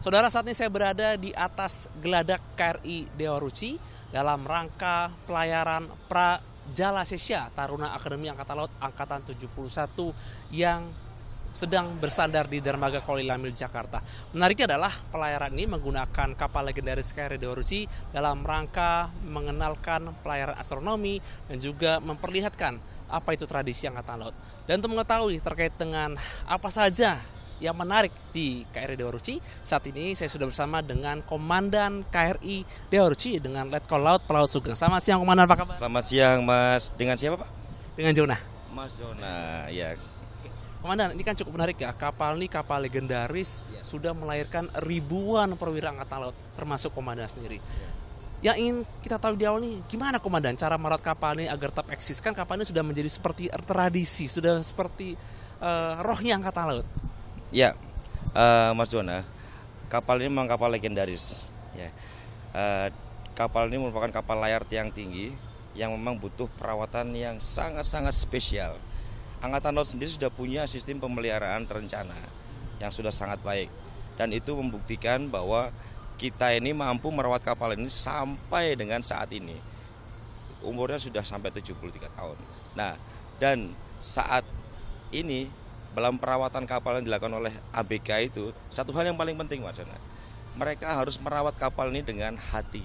Saudara, saat ini saya berada di atas geladak KRI Dewa Ruci dalam rangka pelayaran pra Jala Sesia Taruna Akademi Angkatan Laut Angkatan 71 yang sedang bersandar di Dermaga Kolilamil Jakarta. Menariknya adalah pelayaran ini menggunakan kapal legendaris KRI Dewa Ruci dalam rangka mengenalkan pelayaran astronomi dan juga memperlihatkan apa itu tradisi angkatan laut. Dan untuk mengetahui terkait dengan apa saja yang menarik di KRI Dewa Ruci. Saat ini saya sudah bersama dengan Komandan KRI Dewa Ruci dengan Letkol Laut Pelaut Sugeng. Selamat siang Komandan, apa kabar? Selamat siang Mas. Dengan siapa Pak? Dengan Jona. Mas Jona, ya. Komandan, ini kan cukup menarik ya. Kapal ini kapal legendaris ya. sudah melahirkan ribuan perwira angkatan laut, termasuk komandan sendiri. Ya. Yang ingin kita tahu di awal ini gimana komandan cara merawat kapal ini agar tetap eksis? Kan kapal ini sudah menjadi seperti tradisi, sudah seperti uh, rohnya angkatan laut. Ya, uh, Mas Jona, kapal ini memang kapal legendaris. Ya. Uh, kapal ini merupakan kapal layar tiang tinggi yang memang butuh perawatan yang sangat-sangat spesial. Angkatan Laut sendiri sudah punya sistem pemeliharaan terencana yang sudah sangat baik. Dan itu membuktikan bahwa kita ini mampu merawat kapal ini sampai dengan saat ini. Umurnya sudah sampai 73 tahun. Nah, dan saat ini dalam perawatan kapal yang dilakukan oleh ABK itu satu hal yang paling penting Mas Mereka harus merawat kapal ini dengan hati,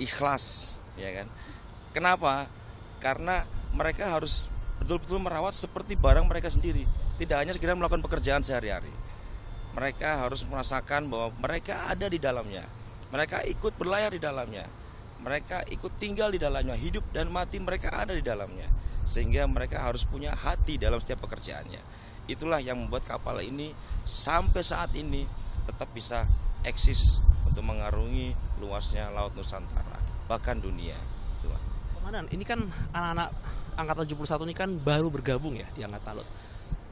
ikhlas, ya kan? Kenapa? Karena mereka harus betul-betul merawat seperti barang mereka sendiri. Tidak hanya sekedar melakukan pekerjaan sehari-hari. Mereka harus merasakan bahwa mereka ada di dalamnya. Mereka ikut berlayar di dalamnya mereka ikut tinggal di dalamnya, hidup dan mati mereka ada di dalamnya. Sehingga mereka harus punya hati dalam setiap pekerjaannya. Itulah yang membuat kapal ini sampai saat ini tetap bisa eksis untuk mengarungi luasnya laut Nusantara, bahkan dunia. Tuhan. Komandan, ini kan anak-anak angkatan 71 ini kan baru bergabung ya di angkatan laut.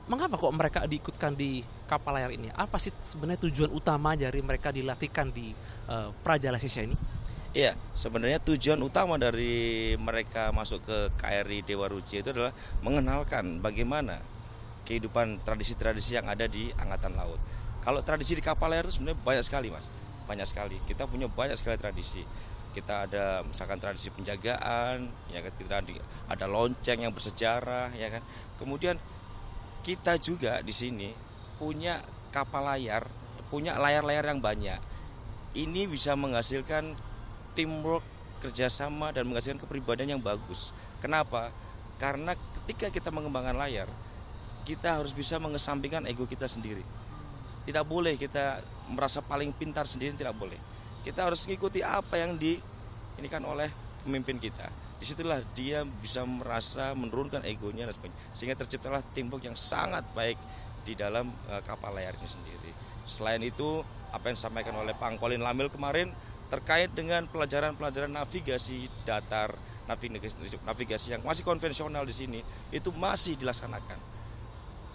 Mengapa kok mereka diikutkan di kapal layar ini? Apa sih sebenarnya tujuan utama dari mereka dilatihkan di uh, eh, Prajalasisya ini? Iya, sebenarnya tujuan utama dari mereka masuk ke KRI Dewa Ruci itu adalah mengenalkan bagaimana kehidupan tradisi-tradisi yang ada di Angkatan Laut. Kalau tradisi di kapal layar itu sebenarnya banyak sekali, Mas. Banyak sekali. Kita punya banyak sekali tradisi. Kita ada misalkan tradisi penjagaan, ya kan kita ada, ada lonceng yang bersejarah, ya kan. Kemudian kita juga di sini punya kapal layar, punya layar-layar yang banyak. Ini bisa menghasilkan teamwork, kerjasama, dan menghasilkan kepribadian yang bagus. Kenapa? Karena ketika kita mengembangkan layar, kita harus bisa mengesampingkan ego kita sendiri. Tidak boleh kita merasa paling pintar sendiri, tidak boleh. Kita harus mengikuti apa yang di ini kan oleh pemimpin kita. Disitulah dia bisa merasa menurunkan egonya dan sebagainya. Sehingga terciptalah teamwork yang sangat baik di dalam eh, kapal layarnya sendiri. Selain itu, apa yang disampaikan oleh Pangkolin Lamil kemarin terkait dengan pelajaran-pelajaran navigasi datar, navigasi, navigasi yang masih konvensional di sini itu masih dilaksanakan.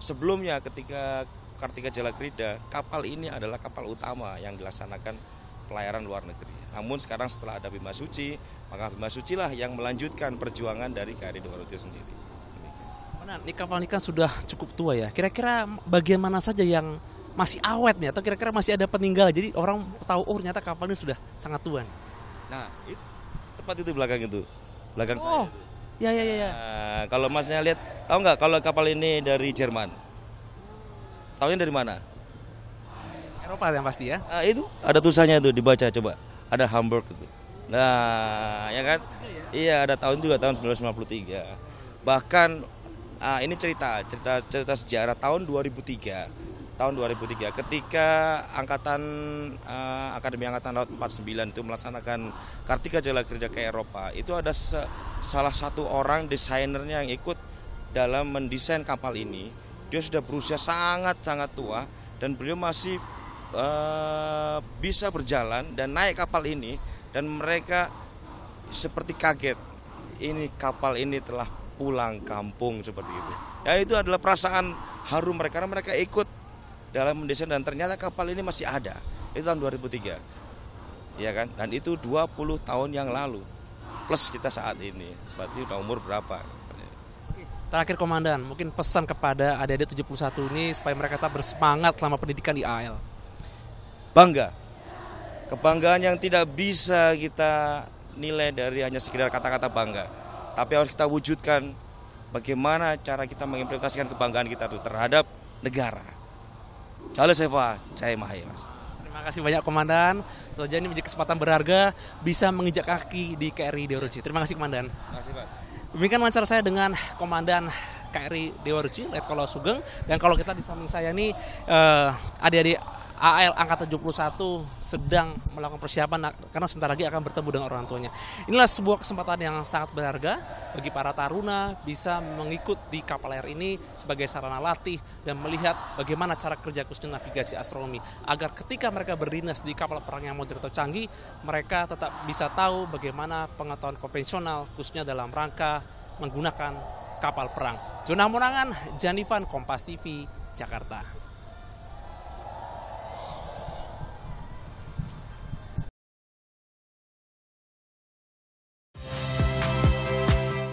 Sebelumnya ketika Kartika Jalakrida, kapal ini adalah kapal utama yang dilaksanakan pelayaran luar negeri. Namun sekarang setelah ada Bima Suci, maka Bima Suci lah yang melanjutkan perjuangan dari KRI dewarutia sendiri. Mana, ini kapal ini kan sudah cukup tua ya. Kira-kira bagian mana saja yang masih awet nih atau kira-kira masih ada peninggal jadi orang tahu oh ternyata kapal ini sudah sangat tua nih. Nah, itu, tepat itu belakang itu. Belakang oh. saya. Itu. Ya, ya ya ya. Nah, kalau masnya lihat, tahu nggak kalau kapal ini dari Jerman? Tahunya dari mana? Eropa yang pasti ya. Nah, itu ada tulisannya itu dibaca coba. Ada Hamburg itu. Nah, ya kan? Ya? Iya, ada tahun juga tahun 1953. Bahkan ah, ini cerita, cerita cerita sejarah tahun 2003 tahun 2003 ketika angkatan uh, Akademi Angkatan Laut 49 itu melaksanakan Kartika Jala Kerja ke Eropa itu ada salah satu orang desainernya yang ikut dalam mendesain kapal ini dia sudah berusia sangat sangat tua dan beliau masih uh, bisa berjalan dan naik kapal ini dan mereka seperti kaget ini kapal ini telah pulang kampung seperti itu ya itu adalah perasaan haru mereka karena mereka ikut dalam mendesain dan ternyata kapal ini masih ada. Itu tahun 2003. Iya kan? Dan itu 20 tahun yang lalu. Plus kita saat ini. Berarti udah umur berapa? Terakhir komandan, mungkin pesan kepada adik-adik 71 ini supaya mereka tetap bersemangat selama pendidikan di AL. Bangga. Kebanggaan yang tidak bisa kita nilai dari hanya sekedar kata-kata bangga. Tapi harus kita wujudkan bagaimana cara kita mengimplementasikan kebanggaan kita itu terhadap negara. Cale Seva, saya Mahai Mas. Terima kasih banyak Komandan. Tentu ini menjadi kesempatan berharga bisa menginjak kaki di KRI Dewa Ruci. Terima kasih Komandan. Terima kasih Mas. Demikian wawancara saya dengan Komandan KRI Dewa Ruci, Letkol Sugeng. Dan kalau kita di samping saya ini uh, eh, adik-adik AL angkatan 71 sedang melakukan persiapan karena sebentar lagi akan bertemu dengan orang tuanya. Inilah sebuah kesempatan yang sangat berharga bagi para taruna bisa mengikut di kapal air ini sebagai sarana latih dan melihat bagaimana cara kerja khususnya navigasi astronomi agar ketika mereka berdinas di kapal perang yang modern atau canggih, mereka tetap bisa tahu bagaimana pengetahuan konvensional khususnya dalam rangka menggunakan kapal perang. Jonah Munangan, Janifan, Kompas TV, Jakarta.